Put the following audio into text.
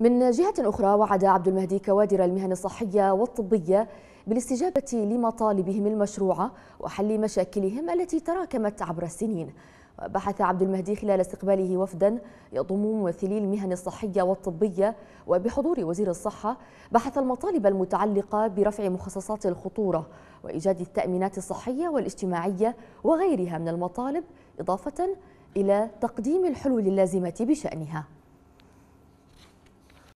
من جهة أخرى وعد عبد المهدي كوادر المهن الصحية والطبية بالاستجابة لمطالبهم المشروعة وحل مشاكلهم التي تراكمت عبر السنين بحث عبد المهدي خلال استقباله وفدا يضم ممثلي المهن الصحية والطبية وبحضور وزير الصحة بحث المطالب المتعلقة برفع مخصصات الخطورة وإيجاد التأمينات الصحية والاجتماعية وغيرها من المطالب إضافة إلى تقديم الحلول اللازمة بشأنها